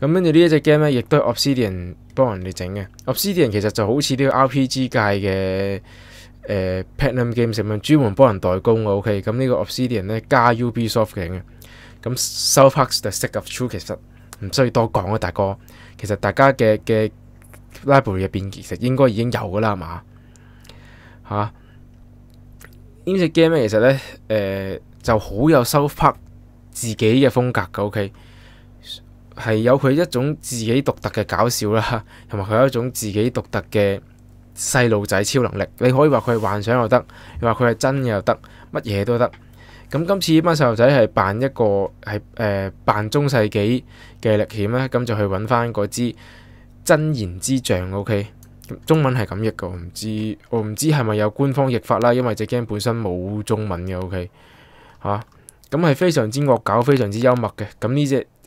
咁跟住呢一隻 game 咧，亦都係 Obsidian 幫人哋整嘅。Obsidian 其實就好似啲 RPG 界嘅誒 p l a t i n u m game s 咁樣，專門幫人代工嘅。OK，咁呢個 Obsidian 咧加 UPsoft 嘅。咁《South Park t Stick of Truth》其實唔需要多講啊，大哥。其實大家嘅嘅 library 入邊其實應該已經有嘅啦，係嘛？嚇呢隻 game 咧，其實咧誒就好有 South Park 自己嘅風格嘅。OK。系有佢一種自己獨特嘅搞笑啦，同埋佢有一種自己獨特嘅細路仔超能力。你可以話佢系幻想又得，你話佢係真嘅又得，乜嘢都得。咁今次呢班細路仔係扮一個係誒扮中世紀嘅歷險咧，咁就去揾翻嗰支真言之像。O K，中文係咁譯噶，我唔知我唔知係咪有官方譯法啦，因為只 game 本身冇中文嘅。O K，吓咁係非常之惡搞，非常之幽默嘅。咁呢只。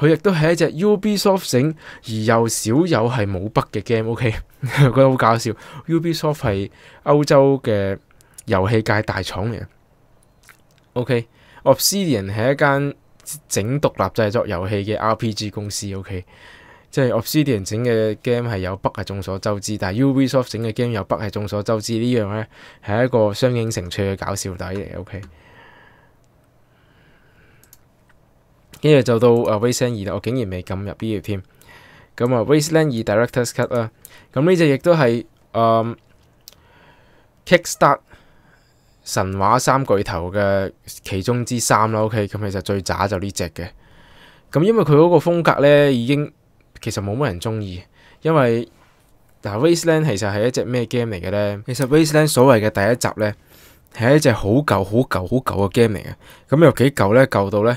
佢亦都係一隻 UBsoft 整，而又少有係冇筆嘅 game。OK，覺得好搞笑。UBsoft 係歐洲嘅遊戲界大廠嚟 OK，Obsidian 係一間整獨立製作遊戲嘅 RPG 公司。OK，即係 Obsidian 整嘅 game 係有筆係眾所周知，但係 UBsoft 整嘅 game 有筆係眾所周知。呢樣呢係一個相應成趣嘅搞笑底嚟。OK。跟住就到《啊 Raceland 二》啦，我竟然未撳入呢條添。咁啊，《Raceland 二 Directors Cut》啦，咁呢只亦都係《啊 Kickstart 神話三巨頭》嘅其中之三啦。OK，咁其實最渣就呢只嘅。咁因為佢嗰個風格咧，已經其實冇乜人中意。因為嗱，《Raceland》其實係一隻咩 game 嚟嘅咧？其實《Raceland》所謂嘅第一集咧，係一隻好舊、好舊、好舊嘅 game 嚟嘅。咁又幾舊咧？舊到咧？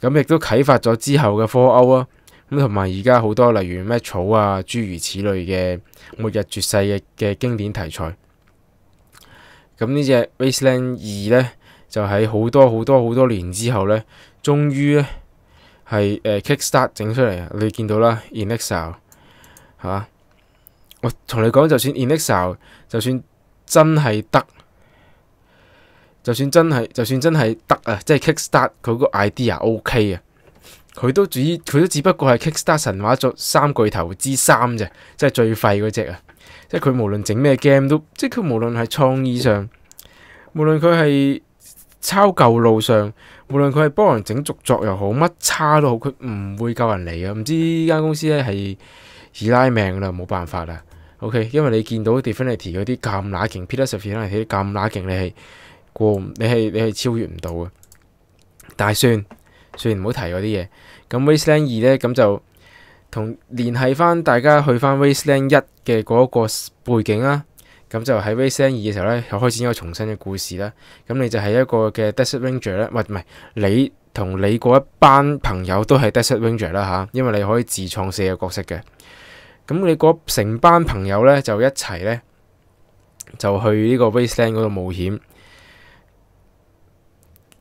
咁亦都啟發咗之後嘅科歐啊，咁同埋而家好多例如咩草啊，諸如此類嘅末日絕世嘅嘅經典題材。咁呢只 Wasteland 二咧，就喺好多好多好多年之後咧，終於咧係诶 Kickstart 整出嚟啊！你見到啦，Inexile 我同你講，就算 Inexile，就算真係得。就算真係，就算真係得啊，即系 Kickstart 佢個 idea OK 啊，佢都只佢都只不過係 Kickstart 神話作三巨頭之三啫，即係最廢嗰只啊！即係佢無論整咩 game 都即係佢無論系創意上，無論佢係抄舊路上，無論佢係幫人整續作又好，乜差都好，佢唔會救人嚟啊！唔知呢間公司咧係二拉命啦，冇辦法啦。OK，因為你見到 Definity 嗰啲咁乸勁，Petersen 嗰啲咁乸勁，你係。你系你系超越唔到嘅，但系算算唔好提嗰啲嘢。咁《Wasteland 二》咧，咁就同联系翻大家去翻《Wasteland 一》嘅嗰个背景啦。咁就喺《Wasteland 二》嘅时候咧，又开始一个重新嘅故事啦。咁你就系一个嘅 Desert Ranger 咧，唔係唔系你同你嗰一班朋友都系 Desert Ranger 啦吓，因为你可以自创四个角色嘅。咁你嗰成班朋友咧就一齐咧，就去呢个 Wasteland 嗰度冒险。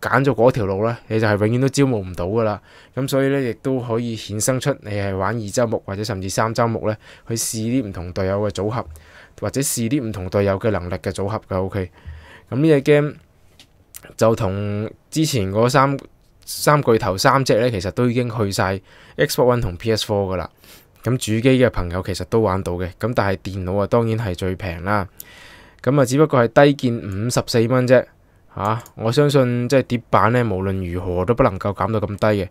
拣咗嗰条路呢，你就系永远都招募唔到噶啦。咁所以呢，亦都可以衍生出你系玩二周目或者甚至三周目呢，去试啲唔同队友嘅组合，或者试啲唔同队友嘅能力嘅组合嘅。O K。咁呢只 game 就同之前嗰三三巨头三只呢，其实都已经去晒 Xbox One 同 P S Four 噶啦。咁主机嘅朋友其实都玩到嘅。咁但系电脑啊，当然系最平啦。咁啊，只不过系低件五十四蚊啫。吓，我相信即系碟版咧，无论如何都不能够减到咁低嘅，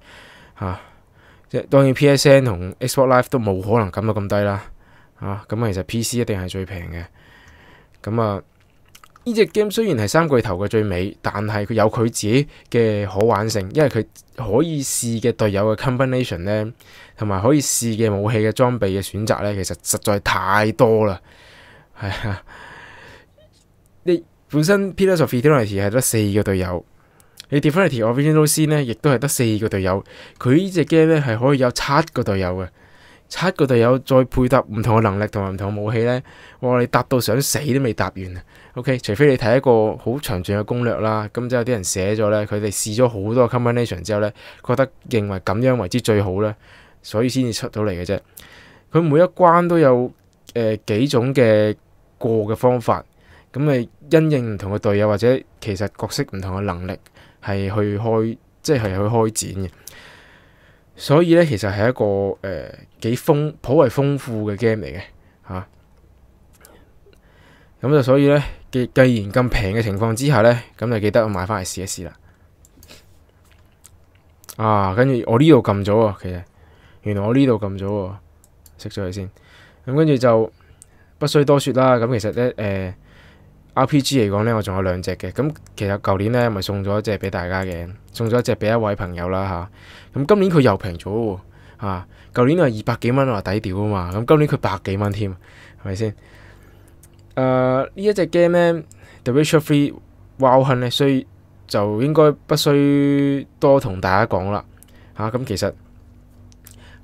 吓，即当然 PSN 同 Xbox Live 都冇可能减到咁低啦，吓，咁啊其实 PC 一定系最平嘅，咁啊呢只 game 虽然系三巨头嘅最尾，但系佢有佢自己嘅可玩性，因为佢可以试嘅队友嘅 combination 咧，同埋可以试嘅武器嘅装备嘅选择咧，其实实在太多啦，系啊，你。本身《p e z z l of Infinity》系得四個隊友，《你 d e Infinity of g i n a l w s 先呢亦都係得四個隊友。佢呢只 game 呢係可以有七個隊友嘅，七個隊友再配搭唔同嘅能力同埋唔同嘅武器呢，哇！你答到想死都未答完啊！OK，除非你睇一個好長長嘅攻略啦，咁之有啲人寫咗呢，佢哋試咗好多 combination 之後呢，覺得認為咁樣為之最好呢，所以先至出到嚟嘅啫。佢每一關都有誒幾種嘅過嘅方法。咁咪因应唔同嘅队友，或者其实角色唔同嘅能力，系去开，即系去开展嘅。所以咧，其实系一个诶几丰，颇为丰富嘅 game 嚟嘅吓。咁就所以咧，既既然咁平嘅情况之下咧，咁就记得买翻嚟试一试啦。啊，跟住我呢度揿咗啊，其实原来我呢度揿咗啊，熄咗佢先。咁跟住就不需多说啦。咁其实咧，诶。RPG 嚟讲咧，我仲有两只嘅，咁其实旧年咧咪送咗一只俾大家嘅，送咗一只俾一位朋友啦吓，咁今年佢又平咗，吓，旧年系二百几蚊话抵屌啊嘛，咁今年佢百几蚊添，系咪先？诶，呢一只 game 咧，The Witcher Three Wild Hunt 咧，需就应该不需多同大家讲啦，吓，咁其实。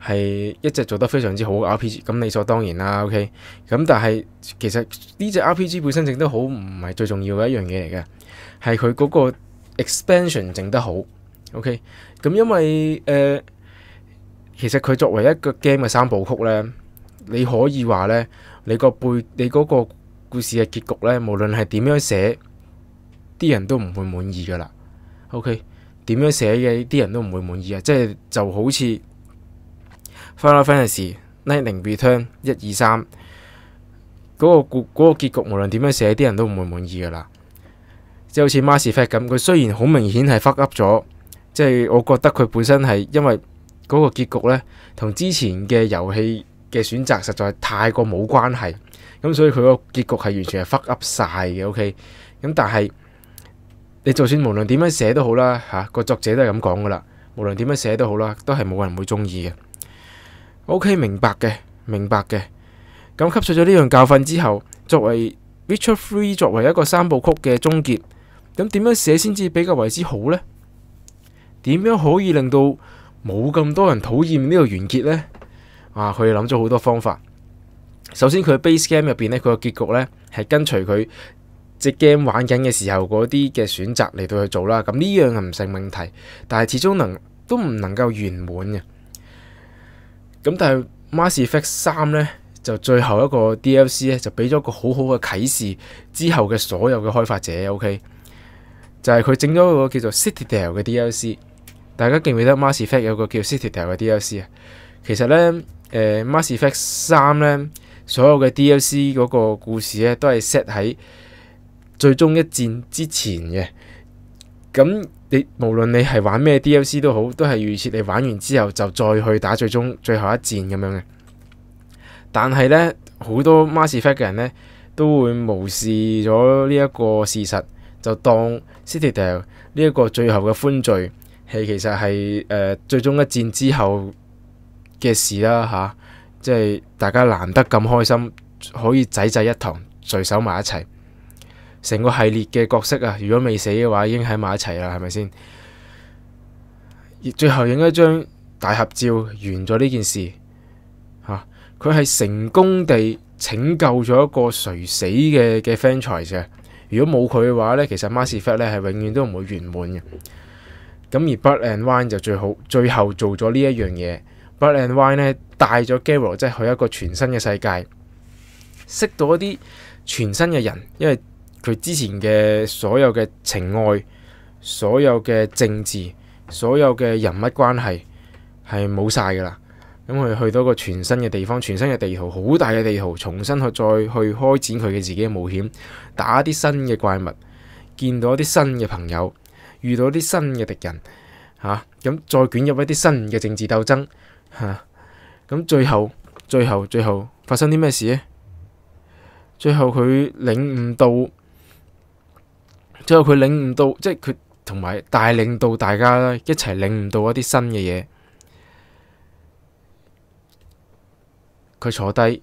系一隻做得非常之好嘅 RPG，咁理所當然啦。OK，咁但系其實呢只 RPG 本身整得好唔係最重要嘅一樣嘢嚟嘅，係佢嗰個 expansion 整得好。OK，咁因為誒，其實佢作為一個 game 嘅三部曲呢，你可以話呢，你個背你嗰個故事嘅結局呢，無論係點樣寫，啲人都唔會滿意噶啦。OK，點樣寫嘅啲人都唔會滿意啊，即係就好似。《Final Fantasy Nineteen》一二三嗰个故嗰个结局，无论点样写，啲人都唔会满意噶啦。即系好似《Mass Effect》咁，佢虽然好明显系 fuck up 咗，即系我觉得佢本身系因为嗰个结局呢，同之前嘅游戏嘅选择实在太过冇关系，咁所以佢个结局系完全系 fuck up 晒嘅。OK，咁但系你就算无论点样写都好啦，吓个作者都系咁讲噶啦。无论点样写都好啦，都系冇人会中意嘅。O.K. 明白嘅，明白嘅。咁吸取咗呢样教訓之後，作為《v i c t a r d Free》作為一個三部曲嘅終結，咁點樣寫先至比較為之好呢？點樣可以令到冇咁多人討厭呢個結结呢？啊，佢諗咗好多方法。首先，佢 base game 入边呢，佢個結局呢係跟隨佢只 game 玩緊嘅時候嗰啲嘅選擇嚟到去做啦。咁呢樣係唔成問題，但係始終能都唔能夠圆滿嘅。咁但系《Mass Effect 三》咧，就最後一個 DLC 咧，就俾咗個好好嘅啟示，之後嘅所有嘅開發者，OK，就係佢整咗個叫做《Citadel》嘅 DLC。大家記唔記得《Mass Effect》有個叫《Citadel》嘅 DLC 啊？其實咧，誒《Mass Effect 三》咧，所有嘅 DLC 嗰個故事咧，都係 set 喺最終一戰之前嘅。咁你无论你系玩咩 DLC 都好，都系预设你玩完之后就再去打最终最后一战咁样嘅。但系咧，好多 Mass Effect 嘅人咧都会无视咗呢一个事实，就当 City Day 呢一个最后嘅欢聚系其实系诶最终一战之后嘅事啦吓，即系大家难得咁开心，可以仔仔一堂聚首埋一齐。成個系列嘅角色啊，如果未死嘅話，已經喺埋一齊啦，係咪先？而最後影一張大合照，完咗呢件事嚇。佢係成功地拯救咗一個垂死嘅嘅 f a n 如果冇佢嘅話咧，其實 m a s t e f fat 咧係永遠都唔會圆滿嘅。咁而 blood and wine 就最好，最後做咗呢一樣嘢。blood and wine 咧帶咗 Garrow 即係去一個全新嘅世界，識到一啲全新嘅人，因為。佢之前嘅所有嘅情爱、所有嘅政治、所有嘅人物关系系冇晒噶啦，咁佢去到一个全新嘅地方，全新嘅地图，好大嘅地图，重新去再去开展佢嘅自己嘅冒险，打啲新嘅怪物，见到一啲新嘅朋友，遇到啲新嘅敌人，吓咁再卷入一啲新嘅政治斗争，吓咁最后、最后、最后发生啲咩事咧？最后佢领悟到。最后佢领悟到，即系佢同埋带领到大家一齐领悟到一啲新嘅嘢。佢坐低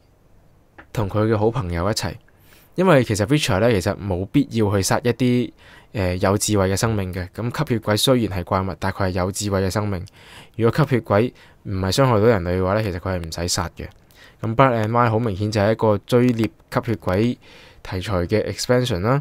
同佢嘅好朋友一齐，因为其实 Richard 咧其实冇必要去杀一啲诶有智慧嘅生命嘅。咁吸血鬼虽然系怪物，但佢系有智慧嘅生命。如果吸血鬼唔系伤害到人类嘅话咧，其实佢系唔使杀嘅。咁 b l o and m i 好明显就系一个追猎吸血鬼题材嘅 Expansion 啦。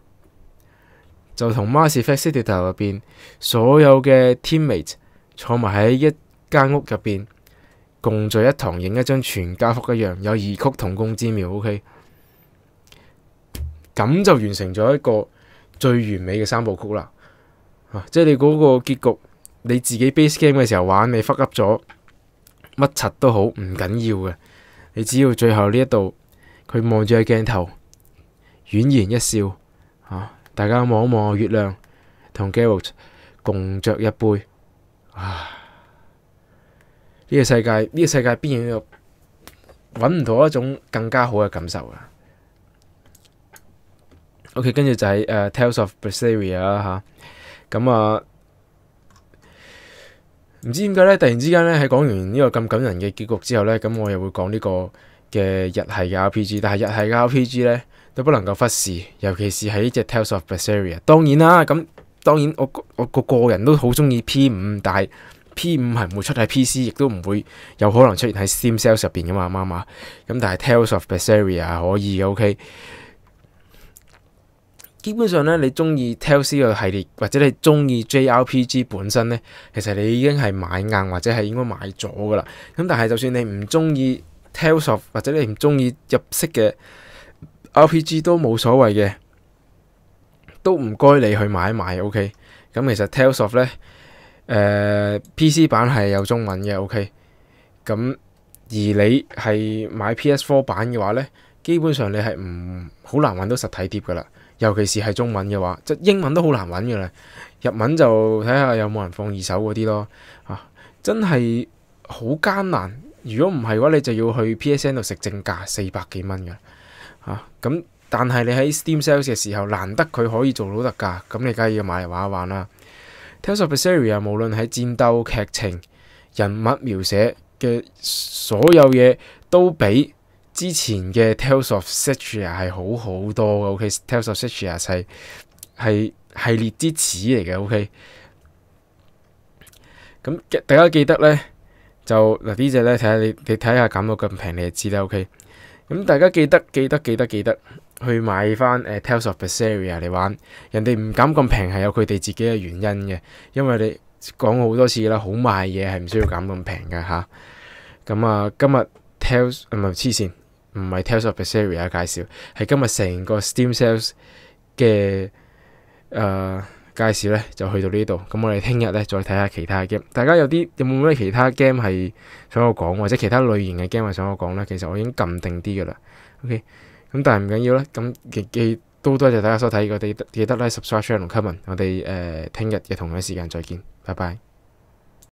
就同 m a s e f f a c i l i t y o r 入边所有嘅 Teammate 坐埋喺一间屋入边，共聚一堂影一张全家福一样，有异曲同工之妙。OK，咁就完成咗一个最完美嘅三部曲啦。啊，即系你嗰个结局，你自己 Base Game 嘅时候玩，你忽略咗乜柒都好，唔紧要嘅。你只要最后呢一度，佢望住个镜头，婉然一笑，啊！大家望一望月亮，同 Gareth 共酌一杯。啊！呢个世界，呢个世界边有揾唔到一种更加好嘅感受啊！OK，跟住就喺诶《Tales of Berseria》啦吓。咁啊，唔知点解咧？突然之间咧，喺讲完呢个咁感人嘅结局之后咧，咁我又会讲呢个。嘅日系嘅 RPG，但系日系嘅 RPG 咧都不能够忽视，尤其是喺呢只 Tales of Berseria。当然啦，咁当然我我个个人都好中意 P 五，但系 P 五系唔会出喺 PC，亦都唔会有可能出现喺 Steam Sales 入边噶嘛，啱唔啱？咁但系 Tales of Berseria 可以嘅，OK。基本上咧，你中意 Tales 呢个系列，或者你中意 JRPG 本身咧，其实你已经系买硬或者系应该买咗噶啦。咁但系就算你唔中意。Tales of 或者你唔中意入式嘅 RPG 都冇所謂嘅，都唔該你去買買 OK。咁其實 Tales of 咧，誒 PC 版係有中文嘅 OK。咁而你係買 PS4 版嘅話咧，基本上你係唔好難揾到實體碟噶啦，尤其是係中文嘅話，即英文都好難揾噶啦，日文就睇下有冇人放二手嗰啲咯。啊，真係好艱難。如果唔係嘅話，你就要去 PSN 度食正價四百幾蚊嘅嚇。咁但係你喺 Steam Sales 嘅時候，難得佢可以做到特價，咁你梗係要買嚟玩一玩啦。Tales of a Seria 無論喺戰鬥、劇情、人物描寫嘅所有嘢，都比之前嘅 Tales of s s t r i a 係好好多嘅。OK，Tales of s s t r i a 係係系列之始嚟嘅。OK，咁大家記得呢。就嗱呢只咧，睇下你你睇下减到咁平，你就知啦。O K，咁大家记得记得记得记得去买翻诶 Tales of Berseria 嚟玩。人哋唔减咁平系有佢哋自己嘅原因嘅，因为你讲好多次啦，好卖嘢系唔需要减咁平嘅吓。咁啊，今日 Tales 唔系黐线，唔系 Tales of Berseria 介绍，系今日成个 Steam Sales 嘅诶。介绍咧就去到呢度，咁我哋听日咧再睇下其他 game。大家有啲有冇咩其他 game 系想我讲，或者其他类型嘅 game 系想我讲咧？其实我已经揿定啲噶啦。OK，咁但系唔紧要啦。咁记记都多谢大家收睇，我哋记得咧 subscribe 同 comment。我哋诶听日嘅同样时间再见，拜拜。